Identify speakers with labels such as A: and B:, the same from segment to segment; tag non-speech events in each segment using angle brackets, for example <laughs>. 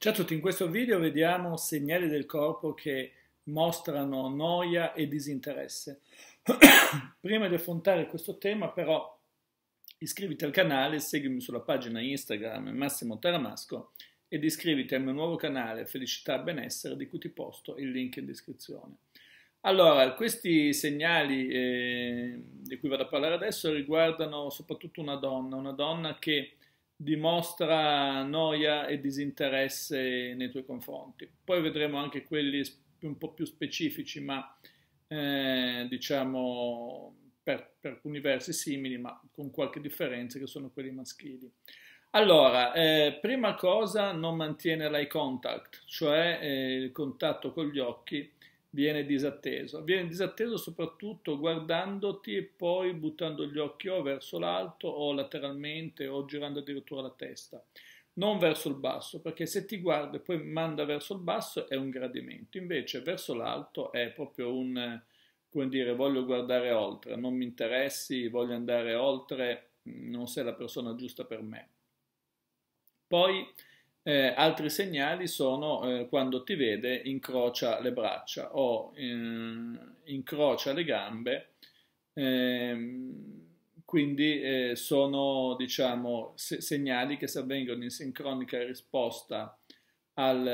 A: Ciao a tutti, in questo video vediamo segnali del corpo che mostrano noia e disinteresse. <coughs> Prima di affrontare questo tema però iscriviti al canale, seguimi sulla pagina Instagram Massimo Taramasco ed iscriviti al mio nuovo canale Felicità e Benessere di cui ti posto il link in descrizione. Allora, questi segnali eh, di cui vado a parlare adesso riguardano soprattutto una donna, una donna che dimostra noia e disinteresse nei tuoi confronti. Poi vedremo anche quelli un po' più specifici, ma eh, diciamo per, per, alcuni versi simili, ma con qualche differenza, che sono quelli maschili. Allora, eh, prima cosa non mantiene l'eye contact, cioè eh, il contatto con gli occhi viene disatteso. Viene disatteso soprattutto guardandoti e poi buttando gli occhi o verso l'alto o lateralmente o girando addirittura la testa, non verso il basso, perché se ti guarda e poi manda verso il basso è un gradimento, invece verso l'alto è proprio un, come dire, voglio guardare oltre, non mi interessi, voglio andare oltre, non sei la persona giusta per me. Poi eh, altri segnali sono eh, quando ti vede incrocia le braccia o ehm, incrocia le gambe, ehm, quindi eh, sono diciamo, se- segnali che se avvengono in sincronica risposta al,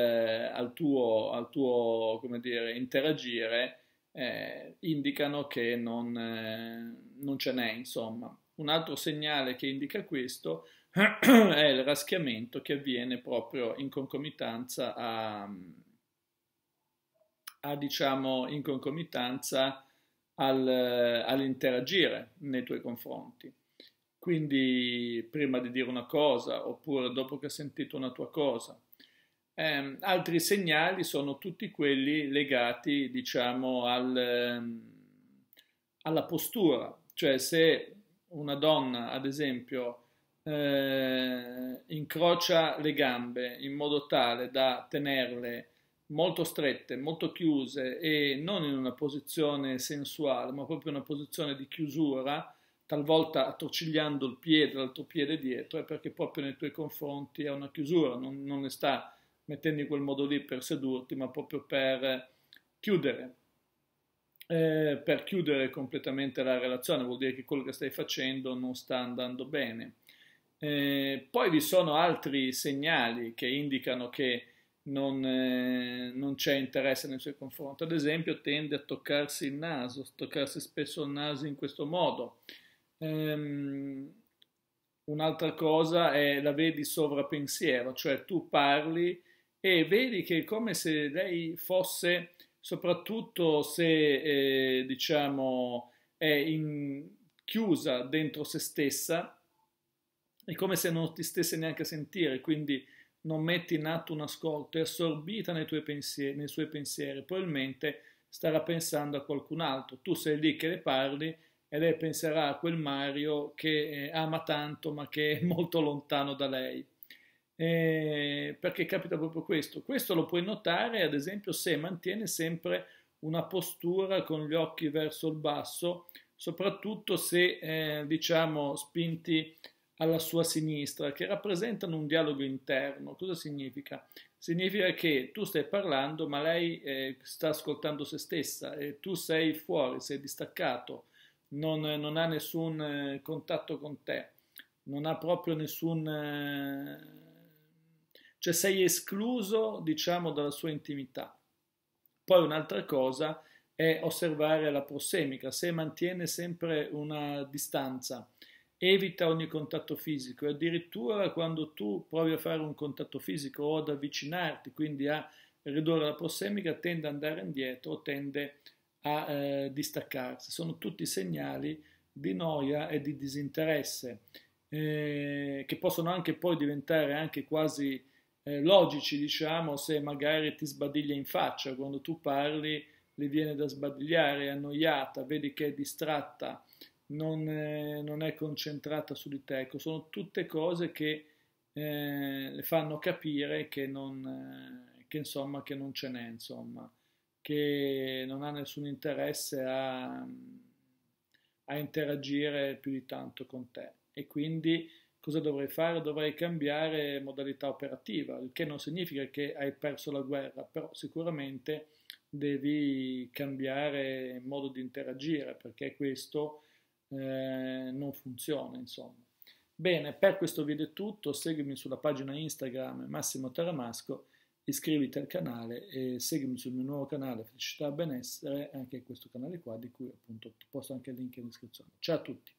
A: al tuo, al tuo dire, interagire eh, indicano che non, eh, non ce n'è, insomma. Un altro segnale che indica questo <clears throat> è il raschiamento che avviene proprio in concomitanza a, a diciamo, in concomitanza al, all'interagire nei tuoi confronti. Quindi prima di dire una cosa oppure dopo che hai sentito una tua cosa. Eh, altri segnali sono tutti quelli legati, diciamo, al, ehm, alla postura, cioè se una donna, ad esempio, eh, incrocia le gambe in modo tale da tenerle molto strette, molto chiuse e non in una posizione sensuale, ma proprio in una posizione di chiusura, talvolta attorcigliando il piede, l'altro piede dietro, è perché proprio nei tuoi confronti è una chiusura, non, non le sta mettendo in quel modo lì per sedurti, ma proprio per chiudere eh, per chiudere completamente la relazione, vuol dire che quello che stai facendo non sta andando bene. Eh, poi vi sono altri segnali che indicano che non, eh, non, c'è interesse nei suoi confronti. Ad esempio, tende a toccarsi il naso, toccarsi spesso il naso in questo modo. Um, un'altra cosa è la vedi sovrapensiero, cioè tu parli e vedi che è come se lei fosse soprattutto se eh, diciamo è in, chiusa dentro se stessa, è come se non ti stesse neanche a sentire, quindi non metti in atto un ascolto, è assorbita nei, tuoi pensieri, nei suoi pensieri, probabilmente starà pensando a qualcun altro, tu sei lì che le parli e lei penserà a quel Mario che eh, ama tanto ma che è <laughs> molto lontano da lei eh, perché capita proprio questo. Questo lo puoi notare ad esempio se mantiene sempre una postura con gli occhi verso il basso, soprattutto se eh, diciamo spinti alla sua sinistra, che rappresentano un dialogo interno. Cosa significa? Significa che tu stai parlando, ma lei eh, sta ascoltando se stessa e tu sei fuori, sei distaccato, non, non ha nessun eh, contatto con te, non ha proprio nessun eh, cioè sei escluso, diciamo, dalla sua intimità. Poi un'altra cosa è osservare la prossemica, se mantiene sempre una distanza, evita ogni contatto fisico e addirittura quando tu provi a fare un contatto fisico o ad avvicinarti, quindi a ridurre la prossemica, tende ad andare indietro o tende a eh, distaccarsi. Sono tutti segnali di noia e di disinteresse eh, che possono anche poi diventare anche quasi eh, logici, diciamo, se magari ti sbadiglia in faccia, quando tu parli le viene da sbadigliare, è annoiata, vedi che è distratta, non, eh, non è concentrata su di te. Ecco, sono tutte cose che eh, le fanno capire che non, eh, che, insomma, che non ce n'è, insomma, che non ha nessun interesse a, a interagire più di tanto con te. E quindi cosa dovrei fare? Dovrei cambiare modalità operativa, il che non significa che hai perso la guerra, però sicuramente devi cambiare modo di interagire perché questo eh, non funziona, insomma. Bene, per questo video è tutto, seguimi sulla pagina Instagram Massimo Taramasco, iscriviti al canale e seguimi sul mio nuovo canale Felicità e Benessere, anche questo canale qua di cui appunto ti posto anche il link in descrizione. Ciao a tutti!